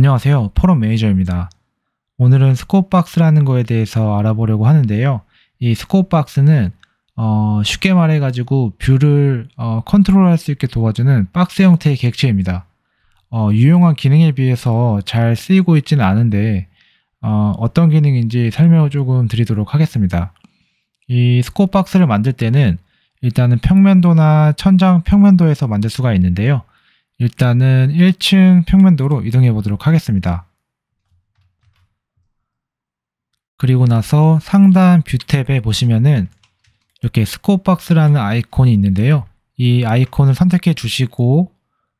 안녕하세요. 포럼 매니저입니다. 오늘은 스코어박스라는 거에 대해서 알아보려고 하는데요. 이 스코어박스는 어, 쉽게 말해가지고 뷰를 어, 컨트롤할 수 있게 도와주는 박스 형태의 객체입니다. 어, 유용한 기능에 비해서 잘 쓰이고 있지는 않은데 어, 떤 기능인지 설명을 조금 드리도록 하겠습니다. 이 스코어박스를 만들 때는 일단은 평면도나 천장 평면도에서 만들 수가 있는데요. 일단은 1층 평면도로 이동해 보도록 하겠습니다. 그리고 나서 상단 뷰 탭에 보시면은 이렇게 스코어박스라는 아이콘이 있는데요. 이 아이콘을 선택해 주시고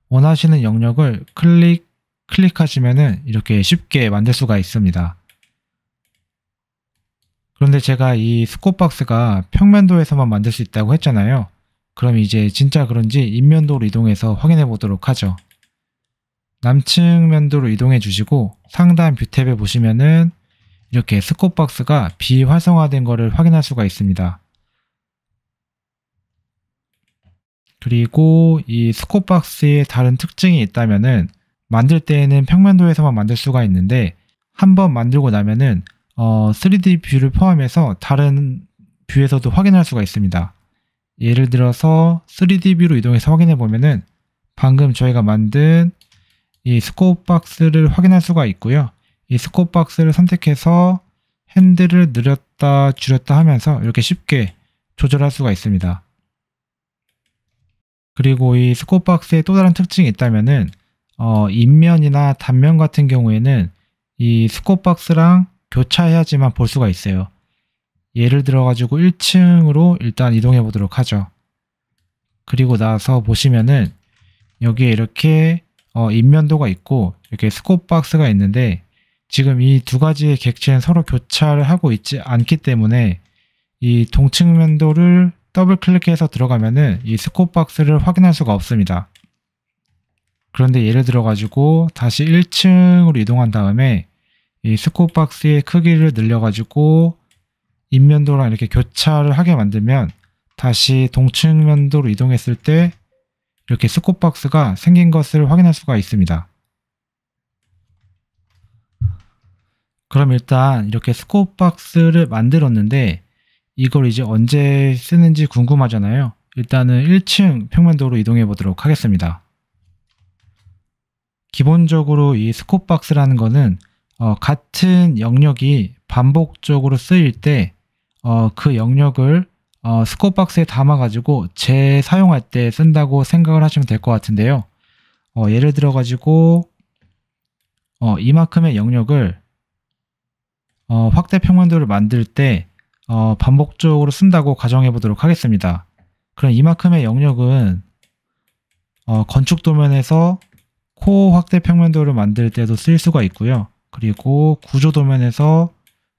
원하시는 영역을 클릭, 클릭하시면은 이렇게 쉽게 만들 수가 있습니다. 그런데 제가 이 스코어박스가 평면도에서만 만들 수 있다고 했잖아요. 그럼 이제 진짜 그런지 인면도로 이동해서 확인해 보도록 하죠. 남측 면도로 이동해 주시고 상단 뷰탭에 보시면은 이렇게 스콧박스가 비활성화된 것을 확인할 수가 있습니다. 그리고 이 스콧박스의 다른 특징이 있다면은 만들 때에는 평면도에서만 만들 수가 있는데 한번 만들고 나면은 어 3D 뷰를 포함해서 다른 뷰에서도 확인할 수가 있습니다. 예를 들어서 3D 뷰로 이동해서 확인해 보면은 방금 저희가 만든 이 스코프 박스를 확인할 수가 있고요. 이 스코프 박스를 선택해서 핸들을 늘렸다 줄였다 하면서 이렇게 쉽게 조절할 수가 있습니다. 그리고 이 스코프 박스의 또 다른 특징이 있다면은 어, 인면이나 단면 같은 경우에는 이 스코프 박스랑 교차해야지만 볼 수가 있어요. 예를 들어 가지고 1층으로 일단 이동해 보도록 하죠. 그리고 나서 보시면은 여기에 이렇게 어, 인면도가 있고 이렇게 스코박스가 있는데 지금 이 두 가지의 객체는 서로 교차를 하고 있지 않기 때문에 이 동측면도를 더블 클릭해서 들어가면은 이 스코박스를 확인할 수가 없습니다. 그런데 예를 들어 가지고 다시 1층으로 이동한 다음에 이 스코박스의 크기를 늘려 가지고 인면도랑 이렇게 교차를 하게 만들면 다시 동측면도로 이동했을 때 이렇게 스콧박스가 생긴 것을 확인할 수가 있습니다. 그럼 일단 이렇게 스콧박스를 만들었는데 이걸 이제 언제 쓰는지 궁금하잖아요. 일단은 1층 평면도로 이동해 보도록 하겠습니다. 기본적으로 이스콧박스라는 거는 어, 같은 영역이 반복적으로 쓰일 때 어, 그 영역을 어, 스코박스에 담아가지고 재사용할 때 쓴다고 생각을 하시면 될 것 같은데요. 어, 예를 들어가지고 어, 이만큼의 영역을 어, 확대 평면도를 만들 때 어, 반복적으로 쓴다고 가정해 보도록 하겠습니다. 그럼 이만큼의 영역은 어, 건축 도면에서 코어 확대 평면도를 만들 때도 쓸 수가 있고요. 그리고 구조 도면에서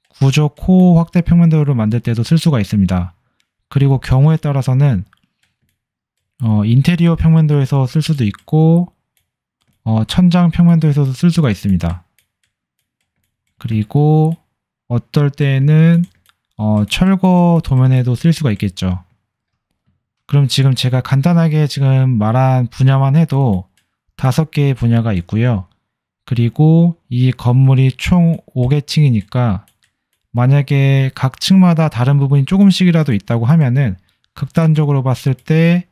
구조 코어 확대 평면도를 만들 때도 쓸 수가 있습니다. 그리고 경우에 따라서는 어, 인테리어 평면도에서 쓸 수도 있고 어, 천장 평면도에서도 쓸 수가 있습니다. 그리고 어떨 때에는 어, 철거 도면에도 쓸 수가 있겠죠. 그럼 지금 제가 간단하게 지금 말한 분야만 해도 다섯 개의 분야가 있고요. 그리고 이 건물이 총 5개 층이니까 만약에 각 층마다 다른 부분이 조금씩이라도 있다고 하면은 극단적으로 봤을 때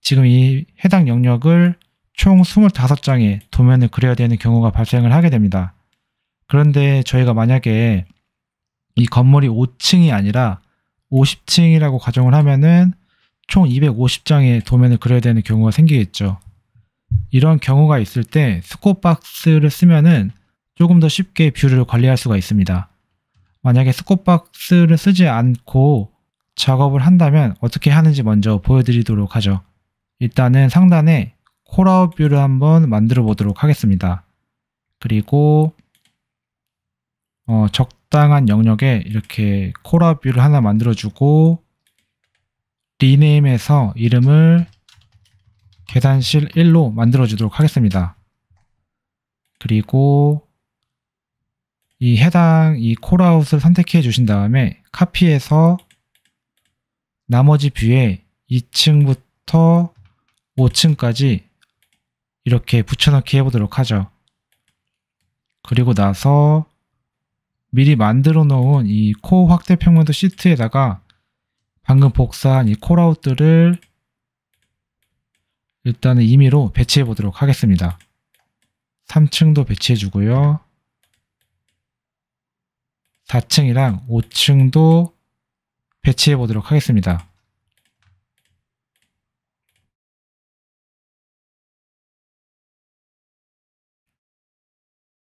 지금 이 해당 영역을 총 25장의 도면을 그려야 되는 경우가 발생을 하게 됩니다. 그런데 저희가 만약에 이 건물이 5층이 아니라 50층이라고 가정을 하면은 총 250장의 도면을 그려야 되는 경우가 생기겠죠. 이런 경우가 있을 때 스코박스를 쓰면은 조금 더 쉽게 뷰를 관리할 수가 있습니다. 만약에 스콧박스를 쓰지 않고 작업을 한다면 어떻게 하는지 먼저 보여드리도록 하죠. 일단은 상단에 콜아웃 뷰를 한번 만들어 보도록 하겠습니다. 그리고 어, 적당한 영역에 이렇게 콜아웃 뷰를 하나 만들어주고 리네임에서 이름을 계산실 1로 만들어주도록 하겠습니다. 그리고 이 해당 이 콜아웃을 선택해 주신 다음에 카피해서 나머지 뷰에 2층부터 5층까지 이렇게 붙여넣기 해보도록 하죠. 그리고 나서 미리 만들어 놓은 이 코 확대 평면도 시트에다가 방금 복사한 이 콜아웃들을 일단은 임의로 배치해 보도록 하겠습니다. 3층도 배치해 주고요. 4층이랑 5층도 배치해 보도록 하겠습니다.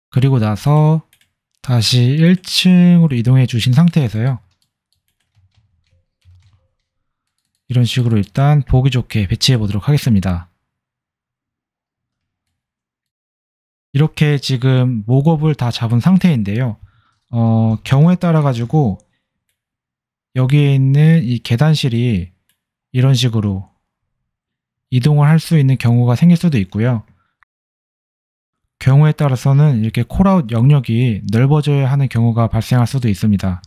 그리고 나서 다시 1층으로 이동해 주신 상태에서요. 이런 식으로 일단 보기 좋게 배치해 보도록 하겠습니다. 이렇게 지금 목업을 다 잡은 상태인데요. 어, 경우에 따라 가지고 여기에 있는 이 계단실이 이런 식으로 이동을 할 수 있는 경우가 생길 수도 있고요. 경우에 따라서는 이렇게 콜아웃 영역이 넓어져야 하는 경우가 발생할 수도 있습니다.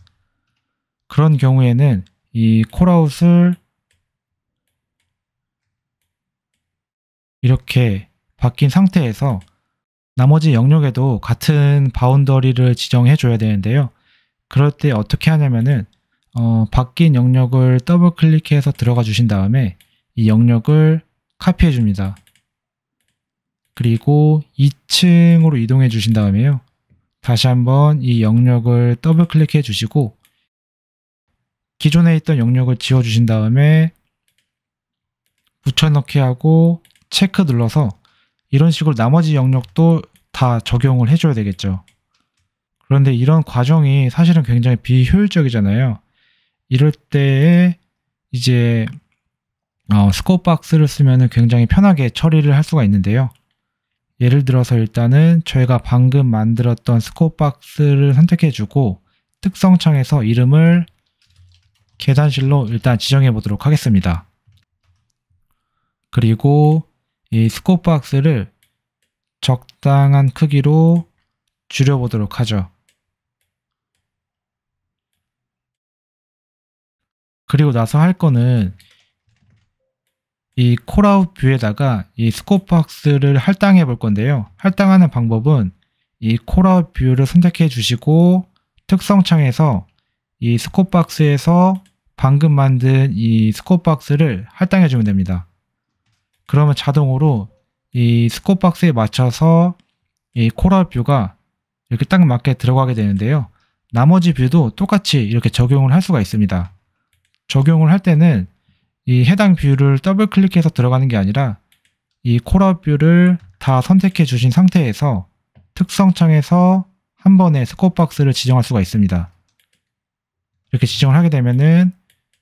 그런 경우에는 이 콜아웃을 이렇게 바뀐 상태에서 나머지 영역에도 같은 바운더리를 지정해 줘야 되는데요. 그럴 때 어떻게 하냐면은 어, 바뀐 영역을 더블 클릭해서 들어가 주신 다음에 이 영역을 카피해 줍니다. 그리고 2층으로 이동해 주신 다음에요. 다시 한번 이 영역을 더블 클릭해 주시고 기존에 있던 영역을 지워 주신 다음에 붙여넣기 하고 체크 눌러서 이런 식으로 나머지 영역도 다 적용을 해줘야 되겠죠. 그런데 이런 과정이 사실은 굉장히 비효율적이잖아요. 이럴 때에 이제 어, 스코어 박스를 쓰면 굉장히 편하게 처리를 할 수가 있는데요. 예를 들어서 일단은 저희가 방금 만들었던 스코어 박스를 선택해주고 특성창에서 이름을 계단실로 일단 지정해 보도록 하겠습니다. 그리고 이 스코프 박스를 적당한 크기로 줄여보도록 하죠. 그리고 나서 할 거는 이 콜아웃 뷰에다가 이 스코프 박스를 할당해 볼 건데요. 할당하는 방법은 이 콜아웃 뷰를 선택해 주시고 특성 창에서 이 스코프 박스에서 방금 만든 이 스코프 박스를 할당해 주면 됩니다. 그러면 자동으로 이 스코 박스에 맞춰서 이 코랄 뷰가 이렇게 딱 맞게 들어가게 되는데요. 나머지 뷰도 똑같이 이렇게 적용을 할 수가 있습니다. 적용을 할 때는 이 해당 뷰를 더블 클릭해서 들어가는 게 아니라 이 코랄 뷰를 다 선택해 주신 상태에서 특성창에서 한 번에 스코박스를 지정할 수가 있습니다. 이렇게 지정을 하게 되면은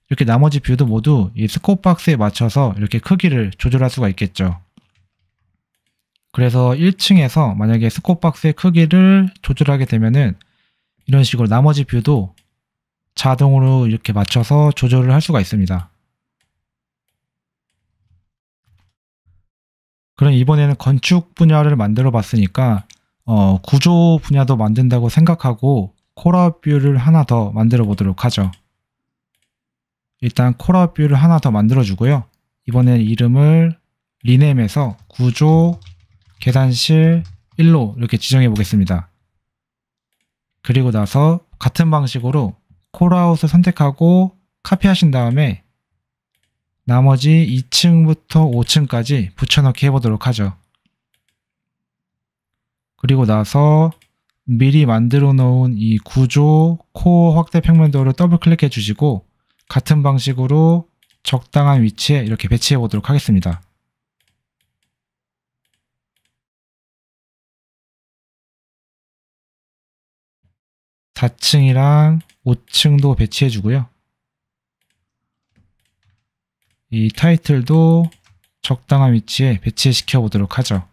이렇게 나머지 뷰도 모두 이 스코프 박스에 맞춰서 이렇게 크기를 조절할 수가 있겠죠. 그래서 1층에서 만약에 스코프 박스의 크기를 조절하게 되면은 이런 식으로 나머지 뷰도 자동으로 이렇게 맞춰서 조절을 할 수가 있습니다. 그럼 이번에는 건축 분야를 만들어 봤으니까 어, 구조 분야도 만든다고 생각하고 콜라뷰를 하나 더 만들어 보도록 하죠. 일단 콜라 뷰를 하나 더 만들어주고요. 이번엔 이름을 리넴에서 구조 계단실 1로 이렇게 지정해 보겠습니다. 그리고 나서 같은 방식으로 콜아웃을 선택하고 카피하신 다음에 나머지 2층부터 5층까지 붙여넣기 해보도록 하죠. 그리고 나서 미리 만들어 놓은 이 구조 코어 확대 평면도를 더블 클릭해 주시고 같은 방식으로 적당한 위치에 이렇게 배치해 보도록 하겠습니다. (4층이랑) (5층도) 배치해 주고요 이 타이틀도 적당한 위치에 배치시켜 보도록 하죠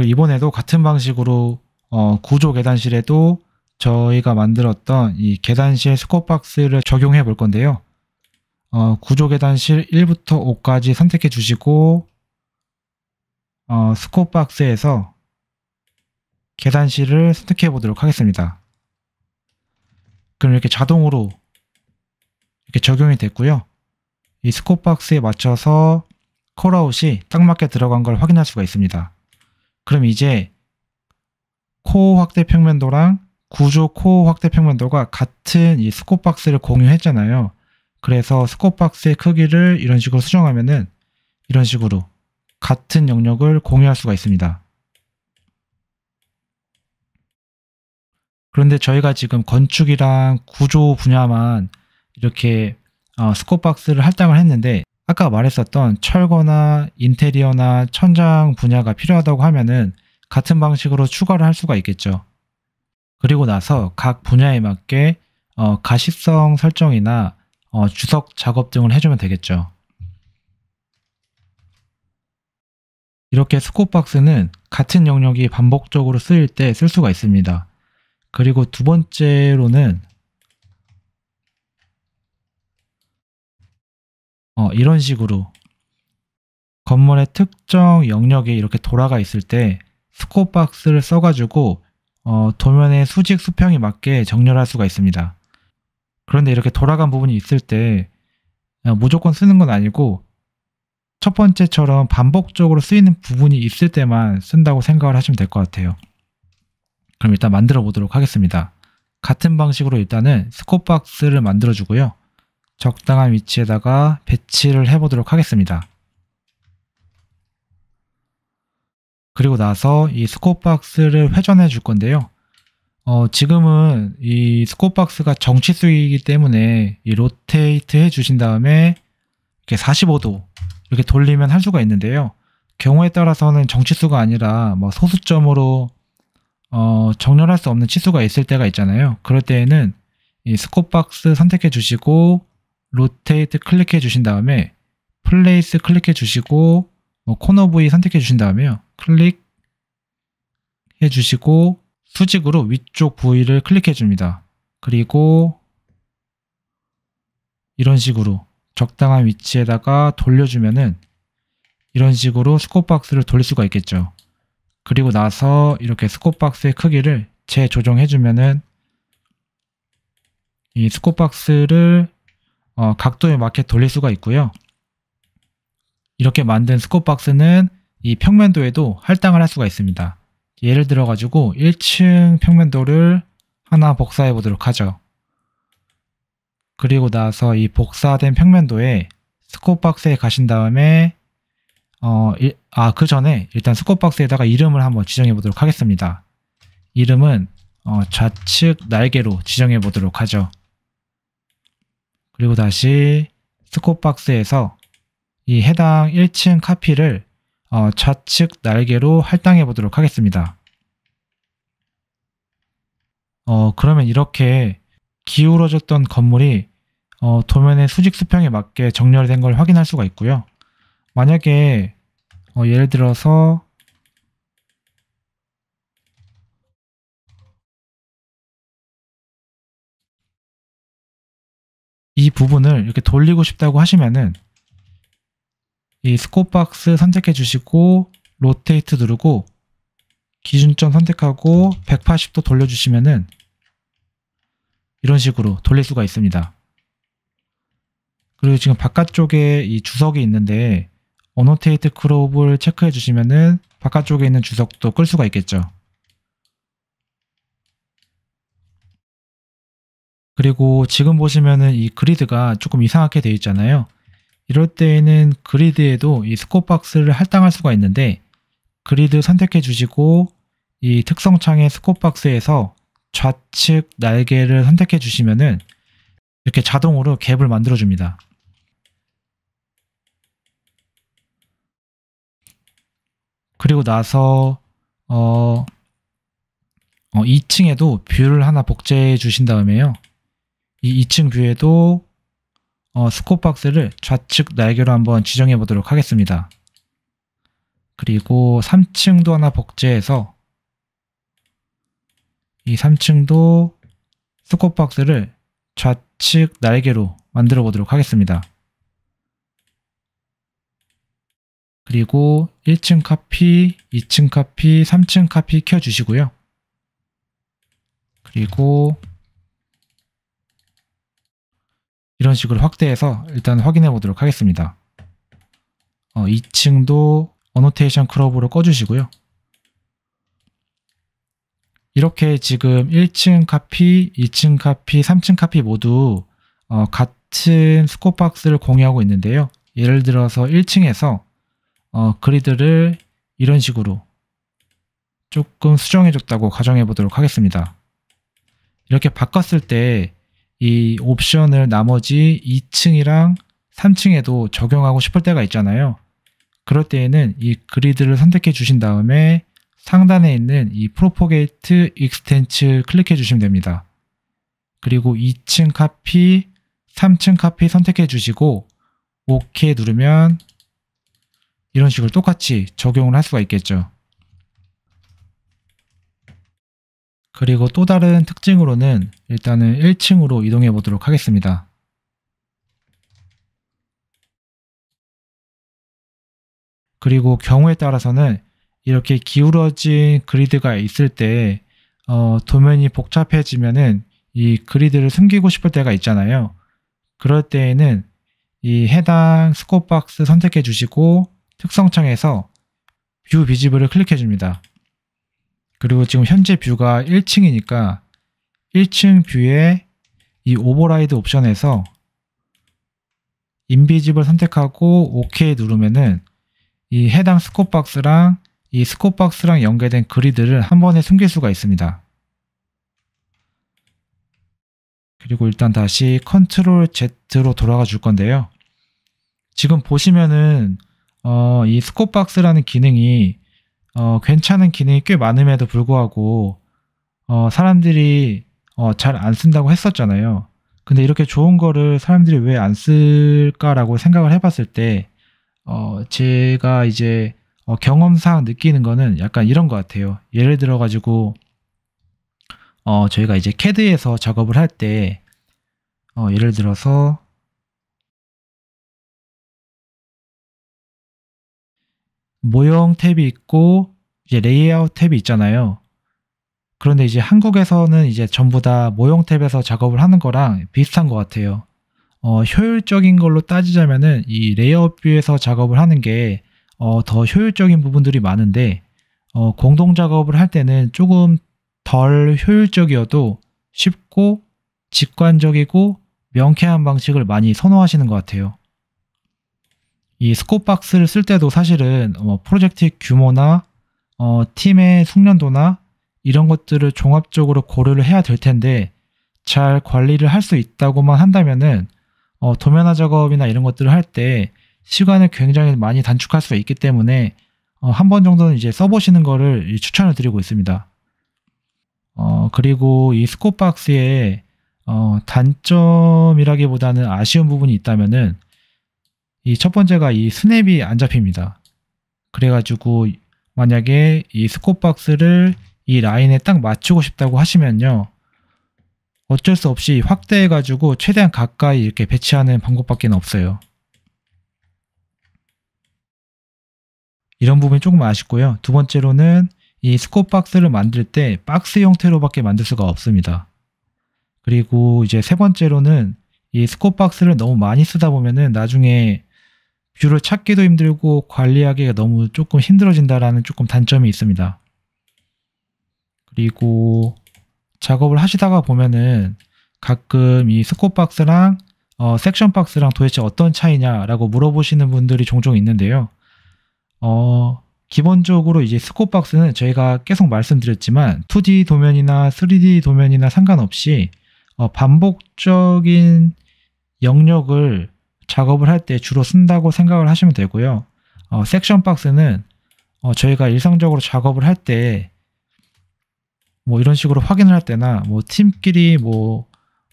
그리고 이번에도 같은 방식으로 어, 구조 계단실에도 저희가 만들었던 이 계단실 스코박스를 적용해 볼 건데요. 어, 구조 계단실 1부터 5까지 선택해 주시고 어, 스코박스에서 계단실을 선택해 보도록 하겠습니다. 그럼 이렇게 자동으로 이렇게 적용이 됐고요. 이 스코박스에 맞춰서 콜아웃이 딱 맞게 들어간 걸 확인할 수가 있습니다. 그럼 이제 코어 확대 평면도랑 구조 코어 확대 평면도가 같은 이 스코 박스를 공유했잖아요. 그래서 스코 박스의 크기를 이런 식으로 수정하면은 이런 식으로 같은 영역을 공유할 수가 있습니다. 그런데 저희가 지금 건축이랑 구조 분야만 이렇게 어, 스코박스를 할당을 했는데 아까 말했었던 철거나 인테리어나 천장 분야가 필요하다고 하면은 같은 방식으로 추가를 할 수가 있겠죠. 그리고 나서 각 분야에 맞게 어, 가시성 설정이나 어, 주석 작업 등을 해주면 되겠죠. 이렇게 스코박스는 같은 영역이 반복적으로 쓰일 때 쓸 수가 있습니다. 그리고 두 번째로는 어, 이런 식으로 건물의 특정 영역에 이렇게 돌아가 있을 때스코 박스를 써가지고 어, 도면의 수직 수평에 맞게 정렬할 수가 있습니다. 그런데 이렇게 돌아간 부분이 있을 때 어, 무조건 쓰는 건 아니고 첫 번째처럼 반복적으로 쓰이는 부분이 있을 때만 쓴다고 생각을 하시면 될 것 같아요. 그럼 일단 만들어 보도록 하겠습니다. 같은 방식으로 일단은 스코박스를 만들어 주고요. 적당한 위치에다가 배치를 해보도록 하겠습니다. 그리고 나서 이 스코어박스를 회전해 줄 건데요. 어, 지금은 이 스코어박스가 정치수이기 때문에 이 로테이트 해 주신 다음에 이렇게 45도 이렇게 돌리면 할 수가 있는데요. 경우에 따라서는 정치수가 아니라 뭐 소수점으로 어, 정렬할 수 없는 치수가 있을 때가 있잖아요. 그럴 때에는 이 스코어박스 선택해 주시고 로테이트 클릭해 주신 다음에 플레이스 클릭해 주시고 뭐 코너 부위 선택해 주신 다음에요. 클릭 해 주시고 수직으로 위쪽 부위를 클릭해 줍니다. 그리고 이런 식으로 적당한 위치에다가 돌려주면은 이런 식으로 스코박스를 돌릴 수가 있겠죠. 그리고 나서 이렇게 스코박스의 크기를 재조정해주면은 이 스코박스를 어, 각도에 맞게 돌릴 수가 있고요. 이렇게 만든 스콧박스는이 평면도에도 할당을 할 수가 있습니다. 예를 들어 가지고 1층 평면도를 하나 복사해 보도록 하죠. 그리고 나서 이 복사된 평면도에 스콧박스에 가신 다음에 어, 아, 그 전에 일단 스콧박스에다가 이름을 한번 지정해 보도록 하겠습니다. 이름은 어, 좌측 날개로 지정해 보도록 하죠. 그리고 다시 스콧박스에서 이 해당 1층 카피를 어, 좌측 날개로 할당해 보도록 하겠습니다. 어, 그러면 이렇게 기울어졌던 건물이 어, 도면의 수직 수평에 맞게 정렬된 걸 확인할 수가 있고요. 만약에 어, 예를 들어서 이 부분을 이렇게 돌리고 싶다고 하시면은 이 스코박스 선택해 주시고 로테이트 누르고 기준점 선택하고 180도 돌려주시면은 이런 식으로 돌릴 수가 있습니다. 그리고 지금 바깥쪽에 이 주석이 있는데 어노테이트 크롭을 체크해 주시면은 바깥쪽에 있는 주석도 끌 수가 있겠죠. 그리고 지금 보시면은 이 그리드가 조금 이상하게 되어 있잖아요. 이럴 때에는 그리드에도 이 스코어 박스를 할당할 수가 있는데 그리드 선택해 주시고 이 특성창의 스코어 박스에서 좌측 날개를 선택해 주시면은 이렇게 자동으로 갭을 만들어 줍니다. 그리고 나서 어, 어 2층에도 뷰를 하나 복제해 주신 다음에요. 이 2층 뷰에도 어, 스코박스를 좌측 날개로 한번 지정해 보도록 하겠습니다. 그리고 3층도 하나 복제해서 이 3층도 스코박스를 좌측 날개로 만들어 보도록 하겠습니다. 그리고 1층 카피, 2층 카피, 3층 카피 켜주시고요. 그리고 이런 식으로 확대해서 일단 확인해 보도록 하겠습니다. 어, 2층도 어노테이션 크롭으로 꺼주시고요. 이렇게 지금 1층 카피, 2층 카피, 3층 카피 모두 어, 같은 스코박스를 공유하고 있는데요. 예를 들어서 1층에서 어, 그리드를 이런 식으로 조금 수정해줬다고 가정해 보도록 하겠습니다. 이렇게 바꿨을 때이 옵션을 나머지 2층이랑 3층에도 적용하고 싶을 때가 있잖아요. 그럴 때에는 이 그리드를 선택해 주신 다음에 상단에 있는 이 프로포게이트 익스텐츠 클릭해 주시면 됩니다. 그리고 2층 카피, 3층 카피 선택해 주시고 OK 누르면 이런 식으로 똑같이 적용을 할 수가 있겠죠. 그리고 또 다른 특징으로는 일단은 1층으로 이동해 보도록 하겠습니다. 그리고 경우에 따라서는 이렇게 기울어진 그리드가 있을 때 어, 도면이 복잡해지면은 이 그리드를 숨기고 싶을 때가 있잖아요. 그럴 때에는 이 해당 스코박스 선택해 주시고 특성창에서 뷰 비지블을 클릭해 줍니다. 그리고 지금 현재 뷰가 1층이니까 1층 뷰에 이 오버라이드 옵션에서 인비집을 선택하고 OK 누르면은 이 해당 스코박스랑 이 스코박스랑 연계된 그리드를 한 번에 숨길 수가 있습니다. 그리고 일단 다시 컨트롤 Z로 돌아가 줄 건데요. 지금 보시면은 어, 이 스코박스라는 기능이 어, 괜찮은 기능이 꽤 많음에도 불구하고 어, 사람들이 어, 잘 안 쓴다고 했었잖아요. 근데 이렇게 좋은 거를 사람들이 왜 안 쓸까라고 생각을 해봤을 때 어, 제가 이제 어, 경험상 느끼는 거는 약간 이런 것 같아요. 예를 들어 가지고 어, 저희가 이제 캐드에서 작업을 할때 어, 예를 들어서 모형 탭이 있고 이제 레이아웃 탭이 있잖아요. 그런데 이제 한국에서는 이제 전부 다 모형 탭에서 작업을 하는 거랑 비슷한 것 같아요. 어, 효율적인 걸로 따지자면은 이 레이아웃 뷰에서 작업을 하는 게더 어, 효율적인 부분들이 많은데 어, 공동 작업을 할 때는 조금 덜 효율적이어도 쉽고 직관적이고 명쾌한 방식을 많이 선호하시는 것 같아요. 이 스코박스를 쓸 때도 사실은 어, 프로젝트 규모나 어, 팀의 숙련도나 이런 것들을 종합적으로 고려를 해야 될 텐데 잘 관리를 할 수 있다고만 한다면은 어, 도면화 작업이나 이런 것들을 할 때 시간을 굉장히 많이 단축할 수가 있기 때문에 어, 한 번 정도는 이제 써보시는 거를 추천을 드리고 있습니다. 어, 그리고 이 스코박스의 어, 단점이라기보다는 아쉬운 부분이 있다면은 이첫 번째가 이 스냅이 안 잡힙니다. 그래가지고 만약에 이 스콧박스를 이 라인에 딱 맞추고 싶다고 하시면요. 어쩔 수 없이 확대해가지고 최대한 가까이 이렇게 배치하는 방법밖에 없어요. 이런 부분이 조금 아쉽고요. 두 번째로는 이 스콧박스를 만들 때 박스 형태로밖에 만들 수가 없습니다. 그리고 이제 세 번째로는 이 스콧박스를 너무 많이 쓰다 보면은 나중에 뷰를 찾기도 힘들고 관리하기가 너무 조금 힘들어진다라는 조금 단점이 있습니다. 그리고 작업을 하시다가 보면은 가끔 이 스코박스랑 어, 섹션 박스랑 도대체 어떤 차이냐라고 물어보시는 분들이 종종 있는데요. 어, 기본적으로 이제 스코박스는 저희가 계속 말씀드렸지만 2D 도면이나 3D 도면이나 상관없이 어, 반복적인 영역을 작업을 할 때 주로 쓴다고 생각을 하시면 되고요. 어, 섹션 박스는 어, 저희가 일상적으로 작업을 할 때 뭐 이런 식으로 확인을 할 때나 뭐 팀끼리 뭐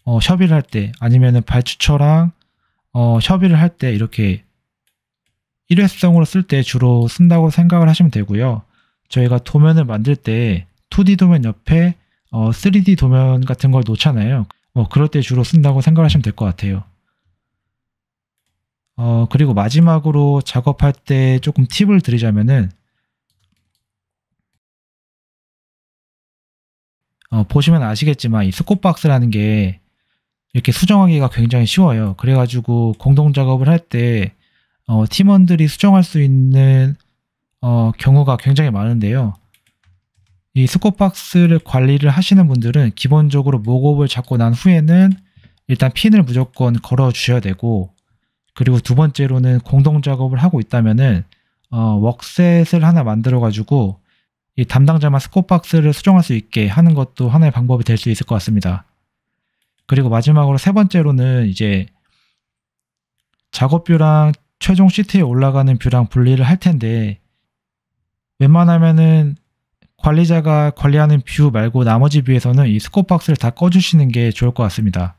어, 협의를 할 때 아니면은 발주처랑 어, 협의를 할 때 이렇게 일회성으로 쓸 때 주로 쓴다고 생각을 하시면 되고요. 저희가 도면을 만들 때 2D 도면 옆에 어, 3D 도면 같은 걸 놓잖아요. 뭐 그럴 때 주로 쓴다고 생각하시면 될 것 같아요. 어, 그리고 마지막으로 작업할 때 조금 팁을 드리자면은 어, 보시면 아시겠지만 이 스콧박스라는 게 이렇게 수정하기가 굉장히 쉬워요. 그래가지고 공동 작업을 할때 어, 팀원들이 수정할 수 있는 어, 경우가 굉장히 많은데요. 이스콧박스를 관리를 하시는 분들은 기본적으로 목업을 잡고 난 후에는 일단 핀을 무조건 걸어 주셔야 되고 그리고 두 번째로는 공동 작업을 하고 있다면은 어, 웍셋을 하나 만들어 가지고 이 담당자만 스코박스를 수정할 수 있게 하는 것도 하나의 방법이 될 수 있을 것 같습니다. 그리고 마지막으로 세 번째로는 이제 작업뷰랑 최종 시트에 올라가는 뷰랑 분리를 할 텐데 웬만하면은 관리자가 관리하는 뷰 말고 나머지 뷰에서는 이 스코박스를 다 꺼주시는 게 좋을 것 같습니다.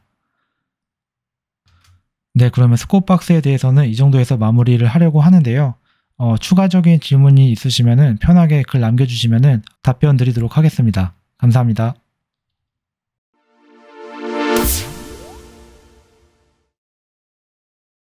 네, 그러면 스코박스에 대해서는 이 정도에서 마무리를 하려고 하는데요. 어, 추가적인 질문이 있으시면 편하게 글 남겨주시면 답변 드리도록 하겠습니다. 감사합니다.